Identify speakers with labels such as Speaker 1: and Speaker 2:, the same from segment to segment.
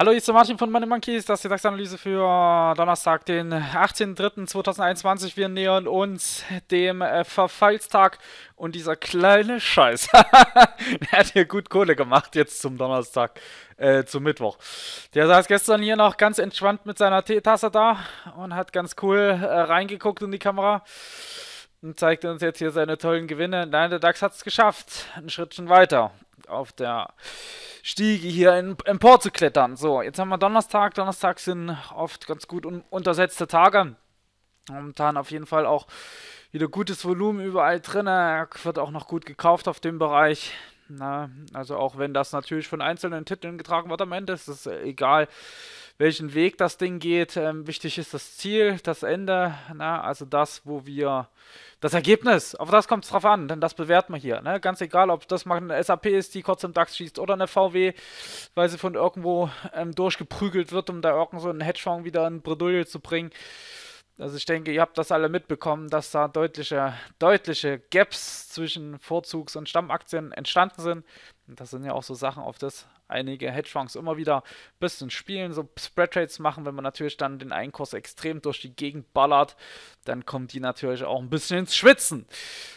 Speaker 1: Hallo, hier ist der Martin von Money Monkeys, das ist die DAX-Analyse für äh, Donnerstag, den 18.03.2021. Wir nähern uns dem äh, Verfallstag und dieser kleine Scheiß, der hat hier gut Kohle gemacht jetzt zum Donnerstag, äh, zum Mittwoch. Der saß gestern hier noch ganz entspannt mit seiner Teetasse da und hat ganz cool äh, reingeguckt in die Kamera und zeigt uns jetzt hier seine tollen Gewinne. Nein, der DAX hat es geschafft, einen Schrittchen weiter auf der Stiege hier in, Empor zu klettern. So, jetzt haben wir Donnerstag. Donnerstag sind oft ganz gut un untersetzte Tage. Momentan auf jeden Fall auch wieder gutes Volumen überall drin. Wird auch noch gut gekauft auf dem Bereich. Na, also auch wenn das natürlich von einzelnen Titeln getragen wird am Ende, ist das egal welchen Weg das Ding geht. Ähm, wichtig ist das Ziel, das Ende, na, ne? also das, wo wir das Ergebnis, auf das kommt es drauf an, denn das bewerten wir hier. Ne? Ganz egal, ob das mal eine SAP ist, die kurz im DAX schießt oder eine VW, weil sie von irgendwo ähm, durchgeprügelt wird, um da irgend so einen Hedgefonds wieder in Bredouille zu bringen. Also ich denke, ihr habt das alle mitbekommen, dass da deutliche, deutliche Gaps zwischen Vorzugs- und Stammaktien entstanden sind. Und das sind ja auch so Sachen, auf das einige Hedgefonds immer wieder ein bisschen spielen, so Spread Trades machen. Wenn man natürlich dann den Einkurs extrem durch die Gegend ballert, dann kommen die natürlich auch ein bisschen ins Schwitzen.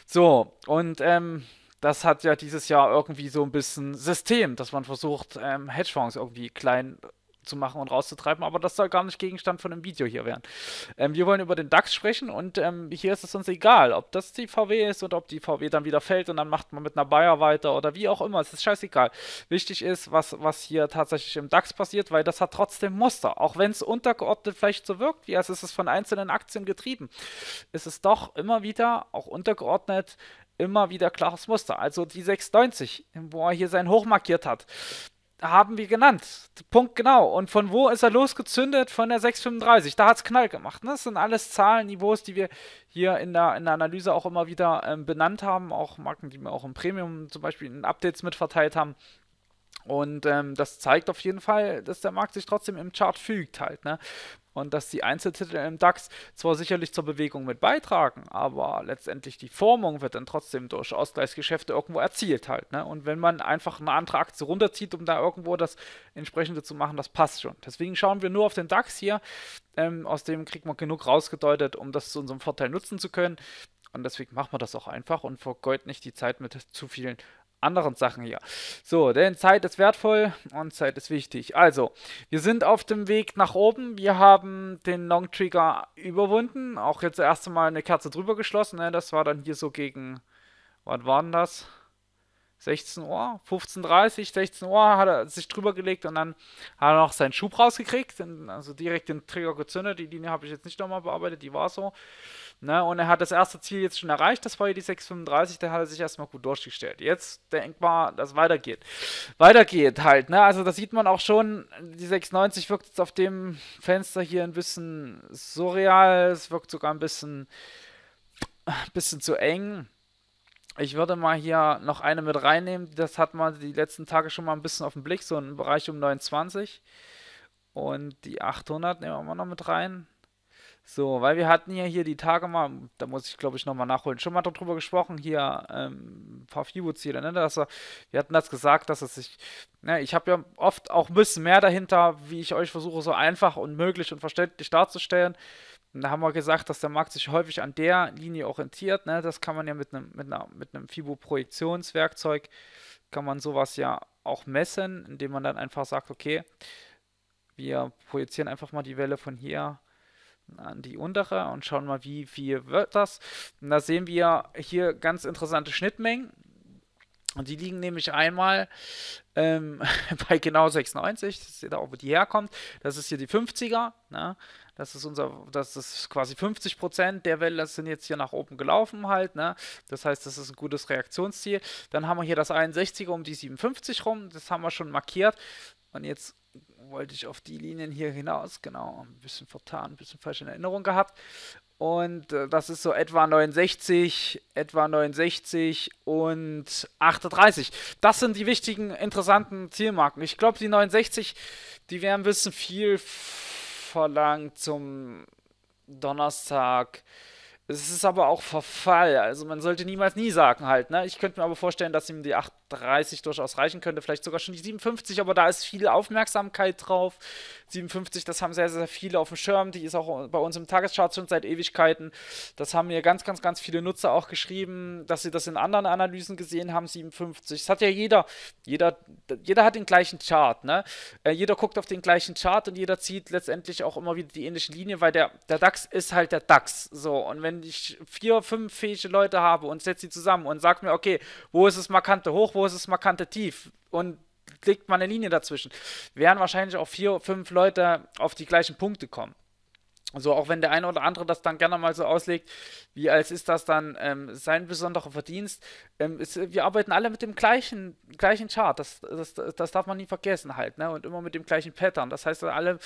Speaker 1: So, und ähm, das hat ja dieses Jahr irgendwie so ein bisschen System, dass man versucht, ähm, Hedgefonds irgendwie klein zu machen und rauszutreiben, aber das soll gar nicht Gegenstand von einem Video hier werden. Ähm, wir wollen über den DAX sprechen und ähm, hier ist es uns egal, ob das die VW ist und ob die VW dann wieder fällt und dann macht man mit einer Bayer weiter oder wie auch immer, es ist scheißegal. Wichtig ist, was, was hier tatsächlich im DAX passiert, weil das hat trotzdem Muster. Auch wenn es untergeordnet vielleicht so wirkt, wie als ist es von einzelnen Aktien getrieben, ist es doch immer wieder, auch untergeordnet, immer wieder klares Muster. Also die 690, wo er hier sein Hoch markiert hat, haben wir genannt. Punkt genau. Und von wo ist er losgezündet? Von der 635. Da hat es Knall gemacht. Ne? Das sind alles Zahlenniveaus, die wir hier in der, in der Analyse auch immer wieder ähm, benannt haben. Auch Marken, die wir auch im Premium zum Beispiel in Updates mitverteilt haben. Und ähm, das zeigt auf jeden Fall, dass der Markt sich trotzdem im Chart fügt halt. Ne? und dass die Einzeltitel im DAX zwar sicherlich zur Bewegung mit beitragen, aber letztendlich die Formung wird dann trotzdem durch Ausgleichsgeschäfte irgendwo erzielt halt. Ne? Und wenn man einfach eine andere Aktie runterzieht, um da irgendwo das entsprechende zu machen, das passt schon. Deswegen schauen wir nur auf den DAX hier. Ähm, aus dem kriegt man genug rausgedeutet, um das zu unserem Vorteil nutzen zu können. Und deswegen machen wir das auch einfach und vergeuden nicht die Zeit mit zu vielen anderen Sachen hier. So, denn Zeit ist wertvoll und Zeit ist wichtig. Also, wir sind auf dem Weg nach oben. Wir haben den Long Trigger überwunden. Auch jetzt das erste Mal eine Kerze drüber geschlossen. Ne? Das war dann hier so gegen, wann waren das? 16 Uhr, 15.30 Uhr, 16 Uhr hat er sich drüber gelegt und dann hat er noch seinen Schub rausgekriegt. Also direkt den Trigger gezündet. Die Linie habe ich jetzt nicht nochmal bearbeitet, die war so. Ne? Und er hat das erste Ziel jetzt schon erreicht, das war ja die 635, da hat er sich erstmal gut durchgestellt. Jetzt denkt man, dass es weitergeht. Weitergeht halt, ne? Also das sieht man auch schon, die 690 wirkt jetzt auf dem Fenster hier ein bisschen surreal, es wirkt sogar ein bisschen, bisschen zu eng. Ich würde mal hier noch eine mit reinnehmen. Das hat man die letzten Tage schon mal ein bisschen auf den Blick, so ein Bereich um 29. Und die 800 nehmen wir mal noch mit rein. So, weil wir hatten ja hier die Tage mal, da muss ich glaube ich nochmal nachholen, schon mal darüber gesprochen, hier ähm, Pavio-Ziele, ne? Dass er, wir hatten das gesagt, dass es sich, ne, ich habe ja oft auch ein bisschen mehr dahinter, wie ich euch versuche, so einfach und möglich und verständlich darzustellen. Und da haben wir gesagt, dass der Markt sich häufig an der Linie orientiert, ne? Das kann man ja mit einem mit einer, mit einem Fibo-Projektionswerkzeug, kann man sowas ja auch messen, indem man dann einfach sagt, okay, wir projizieren einfach mal die Welle von hier an die untere und schauen mal, wie viel wird das. Und da sehen wir hier ganz interessante Schnittmengen. Und die liegen nämlich einmal ähm, bei genau 96, das seht ihr auch, wo die herkommt. Das ist hier die 50er, ne? das ist unser, das ist quasi 50 Prozent der Welle sind jetzt hier nach oben gelaufen halt, ne? Das heißt, das ist ein gutes Reaktionsziel. Dann haben wir hier das 61er um die 57 rum, das haben wir schon markiert. Und jetzt wollte ich auf die Linien hier hinaus, genau, ein bisschen vertan, ein bisschen falsch in Erinnerung gehabt. Und äh, das ist so etwa 69, etwa 69 und 38. Das sind die wichtigen, interessanten Zielmarken. Ich glaube, die 69, die werden ein bisschen viel verlangt zum Donnerstag. Es ist aber auch Verfall. Also man sollte niemals nie sagen halt. Ne? Ich könnte mir aber vorstellen, dass ihm die 8 30 durchaus reichen könnte, vielleicht sogar schon die 57, aber da ist viel Aufmerksamkeit drauf. 57, das haben sehr, sehr viele auf dem Schirm, die ist auch bei uns im Tageschart schon seit Ewigkeiten. Das haben mir ganz, ganz, ganz viele Nutzer auch geschrieben, dass sie das in anderen Analysen gesehen haben, 57. Das hat ja jeder, jeder, jeder hat den gleichen Chart, ne? Äh, jeder guckt auf den gleichen Chart und jeder zieht letztendlich auch immer wieder die ähnliche Linie, weil der, der DAX ist halt der DAX. So, und wenn ich vier, fünf fähige Leute habe und setze sie zusammen und sage mir, okay, wo ist das markante Hoch, wo großes, markante Tief und legt mal eine Linie dazwischen, werden wahrscheinlich auch vier, fünf Leute auf die gleichen Punkte kommen. So, auch wenn der eine oder andere das dann gerne mal so auslegt, wie als ist das dann ähm, sein besonderer Verdienst. Ähm, ist, wir arbeiten alle mit dem gleichen, gleichen Chart, das, das, das darf man nie vergessen halt, ne? und immer mit dem gleichen Pattern. Das heißt, alle,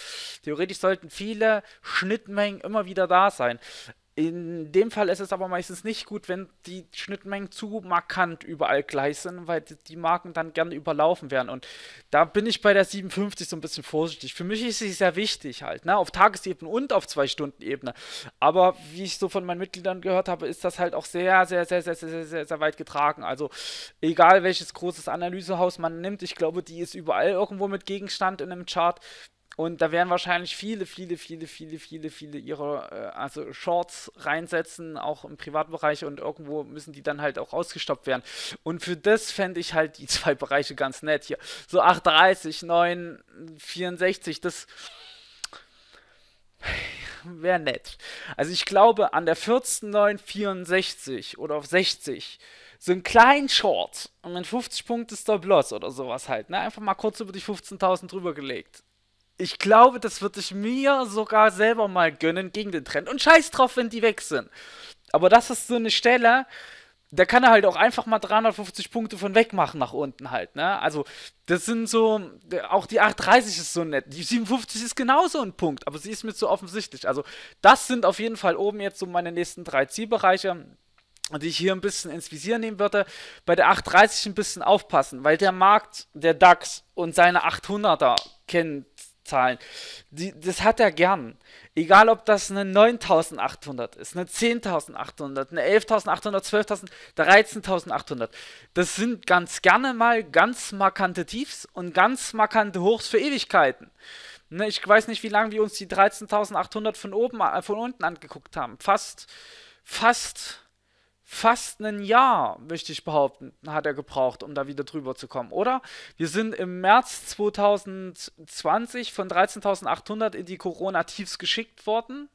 Speaker 1: theoretisch sollten viele Schnittmengen immer wieder da sein. In dem Fall ist es aber meistens nicht gut, wenn die Schnittmengen zu markant überall gleich sind, weil die Marken dann gerne überlaufen werden. Und da bin ich bei der 57 so ein bisschen vorsichtig. Für mich ist sie sehr wichtig halt, ne? auf Tagesebene und auf Zwei-Stunden-Ebene. Aber wie ich so von meinen Mitgliedern gehört habe, ist das halt auch sehr, sehr, sehr, sehr, sehr, sehr, sehr weit getragen. Also egal welches großes Analysehaus man nimmt, ich glaube, die ist überall irgendwo mit Gegenstand in einem Chart. Und da werden wahrscheinlich viele, viele, viele, viele, viele, viele ihre äh, also Shorts reinsetzen, auch im Privatbereich und irgendwo müssen die dann halt auch ausgestoppt werden. Und für das fände ich halt die zwei Bereiche ganz nett hier. So 830, 964, das wäre nett. Also ich glaube, an der 14964 oder auf 60 so einen kleinen Short und dann 50 Punkte Stop Loss oder sowas halt. Ne? Einfach mal kurz über die 15.000 drüber gelegt ich glaube, das würde ich mir sogar selber mal gönnen gegen den Trend. Und scheiß drauf, wenn die weg sind. Aber das ist so eine Stelle, da kann er halt auch einfach mal 350 Punkte von weg machen nach unten halt, ne? Also, das sind so, auch die 830 ist so nett. Die 57 ist genauso ein Punkt, aber sie ist mir zu offensichtlich. Also, das sind auf jeden Fall oben jetzt so meine nächsten drei Zielbereiche die ich hier ein bisschen ins Visier nehmen würde, bei der 830 ein bisschen aufpassen, weil der Markt, der DAX und seine 800er kennen Zahlen. Die, das hat er gern. Egal, ob das eine 9800 ist, eine 10800, eine 11800, 12000, 13800. Das sind ganz gerne mal ganz markante Tiefs und ganz markante Hochs für Ewigkeiten. Ne, ich weiß nicht, wie lange wir uns die 13800 von oben äh, von unten angeguckt haben. Fast fast fast ein Jahr, möchte ich behaupten, hat er gebraucht, um da wieder drüber zu kommen, oder? Wir sind im März 2020 von 13.800 in die Corona-Tiefs geschickt worden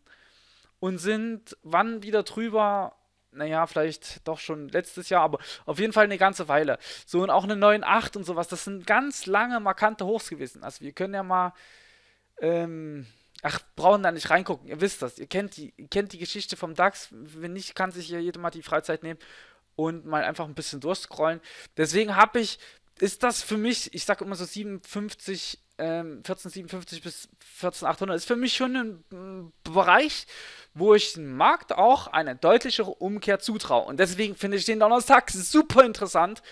Speaker 1: und sind wann wieder drüber? Naja, vielleicht doch schon letztes Jahr, aber auf jeden Fall eine ganze Weile. So und auch eine 9,8 und sowas. Das sind ganz lange markante Hochs gewesen. Also wir können ja mal ähm, Ach, brauchen da nicht reingucken. Ihr wisst das. Ihr kennt die, ihr kennt die Geschichte vom DAX. Wenn nicht, kann sich hier jeder mal die Freizeit nehmen und mal einfach ein bisschen durchscrollen. Deswegen habe ich, ist das für mich, ich sage immer so 57, ähm, 1457 bis 14800, ist für mich schon ein Bereich, wo ich dem Markt auch eine deutlichere Umkehr zutraue. Und deswegen finde ich den Donnerstag super interessant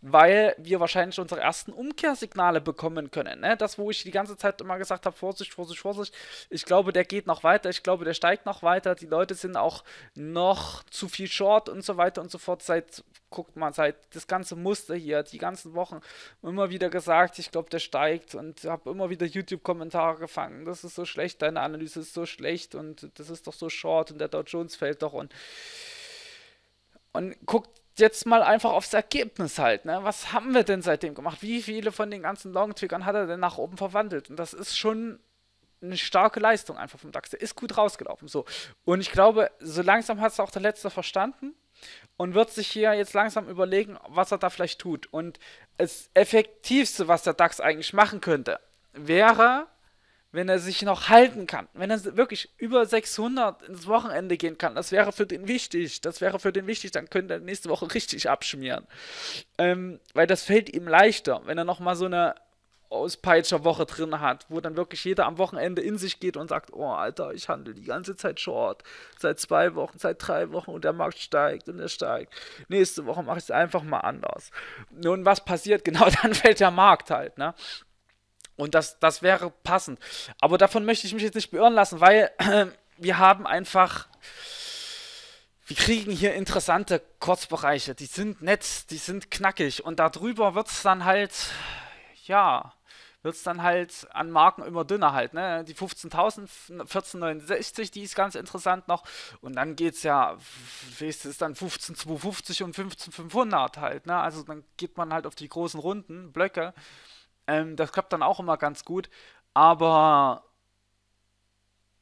Speaker 1: weil wir wahrscheinlich unsere ersten Umkehrsignale bekommen können. Ne? Das, wo ich die ganze Zeit immer gesagt habe, Vorsicht, Vorsicht, Vorsicht, ich glaube, der geht noch weiter, ich glaube, der steigt noch weiter, die Leute sind auch noch zu viel short und so weiter und so fort. Seit, guckt mal, seit das ganze Muster hier, die ganzen Wochen immer wieder gesagt, ich glaube, der steigt und habe immer wieder YouTube-Kommentare gefangen, das ist so schlecht, deine Analyse ist so schlecht und das ist doch so short und der Dow Jones fällt doch und und guckt jetzt mal einfach aufs Ergebnis halt. Ne? Was haben wir denn seitdem gemacht? Wie viele von den ganzen Longtwickern hat er denn nach oben verwandelt? Und das ist schon eine starke Leistung einfach vom DAX. Der ist gut rausgelaufen. So. Und ich glaube, so langsam hat es auch der Letzte verstanden und wird sich hier jetzt langsam überlegen, was er da vielleicht tut. Und das Effektivste, was der DAX eigentlich machen könnte, wäre wenn er sich noch halten kann, wenn er wirklich über 600 ins Wochenende gehen kann, das wäre für den wichtig, das wäre für den wichtig, dann könnte er nächste Woche richtig abschmieren, ähm, weil das fällt ihm leichter, wenn er nochmal so eine Auspeitscher-Woche drin hat, wo dann wirklich jeder am Wochenende in sich geht und sagt, oh Alter, ich handle die ganze Zeit Short, seit zwei Wochen, seit drei Wochen und der Markt steigt und er steigt. Nächste Woche mache ich es einfach mal anders. Nun, was passiert? Genau dann fällt der Markt halt, ne? Und das, das wäre passend. Aber davon möchte ich mich jetzt nicht beirren lassen, weil äh, wir haben einfach. Wir kriegen hier interessante Kurzbereiche. Die sind nett, die sind knackig. Und darüber wird es dann halt. Ja. Wird es dann halt an Marken immer dünner halt. Ne? Die 15.000, 1469, die ist ganz interessant noch. Und dann geht es ja. Es ist dann 15.250 und 15.500 halt. Ne? Also dann geht man halt auf die großen Runden, Blöcke. Ähm, das klappt dann auch immer ganz gut. Aber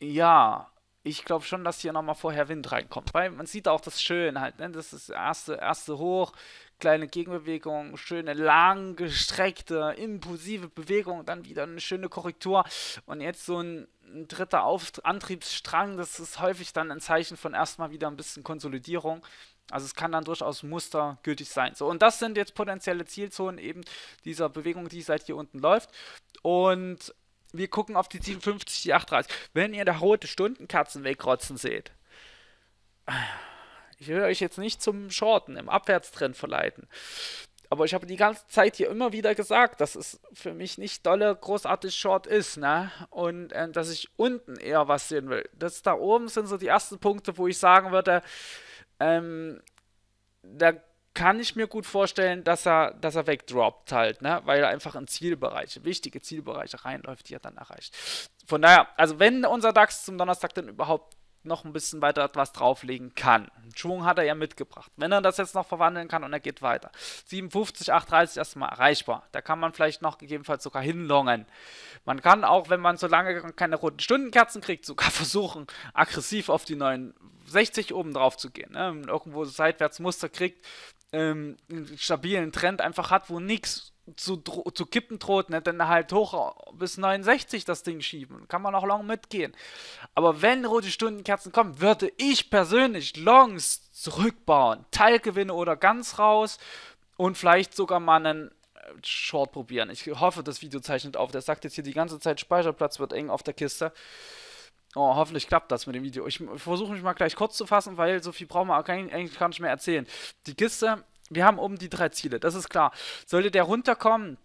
Speaker 1: ja, ich glaube schon, dass hier nochmal vorher Wind reinkommt. Weil man sieht auch das schön halt, ne? Das ist erste, erste hoch, kleine Gegenbewegung, schöne langgestreckte, impulsive Bewegung, dann wieder eine schöne Korrektur und jetzt so ein, ein dritter Auf Antriebsstrang, das ist häufig dann ein Zeichen von erstmal wieder ein bisschen Konsolidierung. Also es kann dann durchaus mustergültig sein. So, und das sind jetzt potenzielle Zielzonen eben dieser Bewegung, die seit hier unten läuft. Und wir gucken auf die 57, die 38. Wenn ihr da rote Stundenkerzen wegrotzen seht, ich will euch jetzt nicht zum Shorten im Abwärtstrend verleiten. Aber ich habe die ganze Zeit hier immer wieder gesagt, dass es für mich nicht dolle großartig Short ist, ne? Und äh, dass ich unten eher was sehen will. Das da oben sind so die ersten Punkte, wo ich sagen würde, ähm, da kann ich mir gut vorstellen, dass er, dass er wegdroppt halt, ne? weil er einfach in Zielbereiche, wichtige Zielbereiche reinläuft, die er dann erreicht. Von daher, also wenn unser DAX zum Donnerstag dann überhaupt noch ein bisschen weiter etwas drauflegen kann. Schwung hat er ja mitgebracht. Wenn er das jetzt noch verwandeln kann und er geht weiter. 57, 830 erstmal erreichbar. Da kann man vielleicht noch gegebenenfalls sogar hinlongen. Man kann auch, wenn man so lange keine roten Stundenkerzen kriegt, sogar versuchen, aggressiv auf die 69 oben drauf zu gehen. Ne? Irgendwo seitwärts Muster kriegt, ähm, einen stabilen Trend einfach hat, wo nichts zu, zu kippen droht, ne? dann halt hoch bis 69 das Ding schieben. Kann man auch long mitgehen. Aber wenn rote Stundenkerzen kommen, würde ich persönlich Longs zurückbauen. Teilgewinne oder ganz raus und vielleicht sogar mal einen äh, Short probieren. Ich hoffe, das Video zeichnet auf. Der sagt jetzt hier die ganze Zeit, Speicherplatz wird eng auf der Kiste. Oh, hoffentlich klappt das mit dem Video. Ich versuche mich mal gleich kurz zu fassen, weil so viel brauchen wir eigentlich gar nicht mehr erzählen. Die Kiste wir haben oben die drei Ziele, das ist klar. Sollte der runterkommen,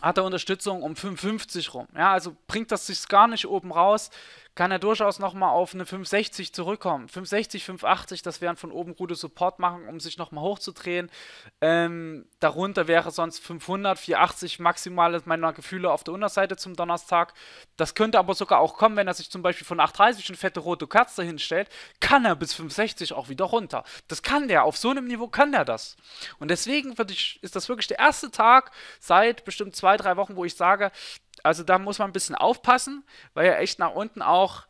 Speaker 1: hat er Unterstützung um 55 rum. Ja, also bringt das sich gar nicht oben raus, kann er durchaus nochmal auf eine 560 zurückkommen. 560, 580, das wären von oben gute Support machen, um sich nochmal hochzudrehen. Ähm, darunter wäre sonst 500, 480 maximal meiner Gefühle auf der Unterseite zum Donnerstag. Das könnte aber sogar auch kommen, wenn er sich zum Beispiel von 830 eine fette rote Katze hinstellt, kann er bis 560 auch wieder runter. Das kann der, auf so einem Niveau kann der das. Und deswegen ich, ist das wirklich der erste Tag seit bestimmt zwei, drei Wochen, wo ich sage, also da muss man ein bisschen aufpassen, weil er echt nach unten auch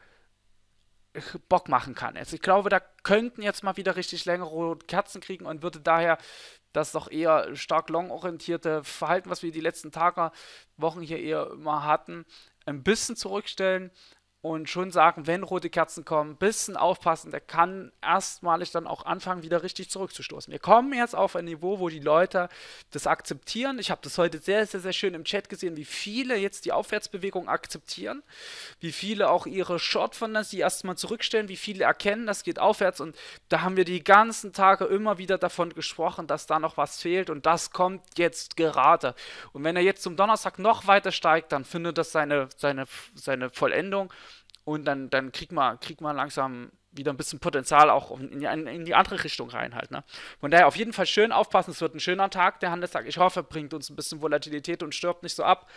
Speaker 1: äh, Bock machen kann. Also ich glaube, da könnten jetzt mal wieder richtig längere rote Kerzen kriegen und würde daher das doch eher stark long-orientierte Verhalten, was wir die letzten Tage, Wochen hier eher immer hatten, ein bisschen zurückstellen, und schon sagen, wenn rote Kerzen kommen, ein bisschen aufpassen, der kann erstmalig dann auch anfangen, wieder richtig zurückzustoßen. Wir kommen jetzt auf ein Niveau, wo die Leute das akzeptieren. Ich habe das heute sehr, sehr, sehr schön im Chat gesehen, wie viele jetzt die Aufwärtsbewegung akzeptieren, wie viele auch ihre Short Shortfunders, die erstmal zurückstellen, wie viele erkennen, das geht aufwärts. Und da haben wir die ganzen Tage immer wieder davon gesprochen, dass da noch was fehlt und das kommt jetzt gerade. Und wenn er jetzt zum Donnerstag noch weiter steigt, dann findet das seine, seine, seine Vollendung. Und dann, dann kriegt man, kriegt man langsam wieder ein bisschen Potenzial auch in die, in die, andere Richtung rein halt. Ne? Von daher auf jeden Fall schön aufpassen. Es wird ein schöner Tag, der Handelstag. Ich hoffe, bringt uns ein bisschen Volatilität und stirbt nicht so ab.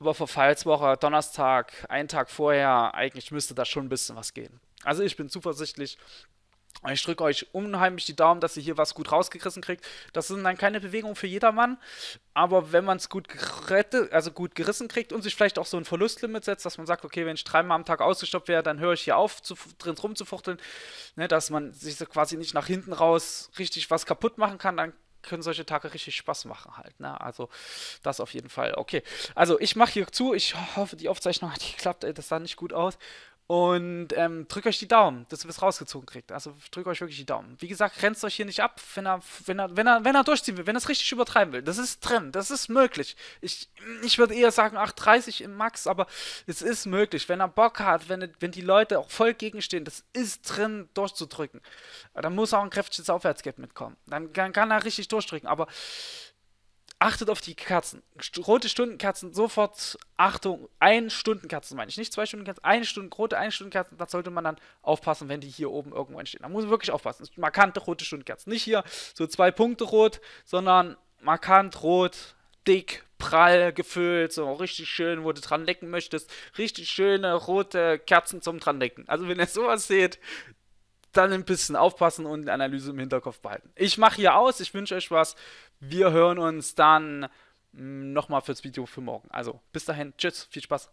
Speaker 1: Aber Verfallswoche, Donnerstag, einen Tag vorher, eigentlich müsste da schon ein bisschen was gehen. Also ich bin zuversichtlich, ich drücke euch unheimlich die Daumen, dass ihr hier was gut rausgerissen kriegt. Das sind dann keine Bewegungen für jedermann, aber wenn man es gut, also gut gerissen kriegt und sich vielleicht auch so ein Verlustlimit setzt, dass man sagt, okay, wenn ich dreimal am Tag ausgestoppt wäre, dann höre ich hier auf, zu, drin rumzufuchteln, ne, dass man sich so quasi nicht nach hinten raus richtig was kaputt machen kann, dann können solche Tage richtig Spaß machen halt. Ne? Also das auf jeden Fall. Okay, also ich mache hier zu. Ich hoffe, die Aufzeichnung hat geklappt. Ey, das sah nicht gut aus. Und ähm, drückt euch die Daumen, dass ihr es rausgezogen kriegt. Also drückt euch wirklich die Daumen. Wie gesagt, rennt euch hier nicht ab, wenn er, wenn er, wenn er, wenn er durchziehen will, wenn er es richtig übertreiben will. Das ist drin, das ist möglich. Ich, ich würde eher sagen 8,30 im Max, aber es ist möglich. Wenn er Bock hat, wenn, wenn die Leute auch voll gegenstehen, das ist drin, durchzudrücken. Dann muss auch ein kräftiges Aufwärtsgeld mitkommen. Dann, dann kann er richtig durchdrücken. Aber achtet auf die Kerzen. Rote Stundenkerzen sofort, Achtung, ein Stundenkerzen meine ich, nicht zwei Stundenkerzen, eine Stunde, rote ein Stundenkerzen, da sollte man dann aufpassen, wenn die hier oben irgendwo entstehen. Da muss man wirklich aufpassen. Markante rote Stundenkerzen. Nicht hier so zwei Punkte rot, sondern markant rot, dick, prall gefüllt, so richtig schön, wo du dran lecken möchtest. Richtig schöne rote Kerzen zum dran lecken. Also wenn ihr sowas seht, dann ein bisschen aufpassen und die Analyse im Hinterkopf behalten. Ich mache hier aus, ich wünsche euch was. Wir hören uns dann hm, nochmal fürs Video für morgen. Also bis dahin, tschüss, viel Spaß.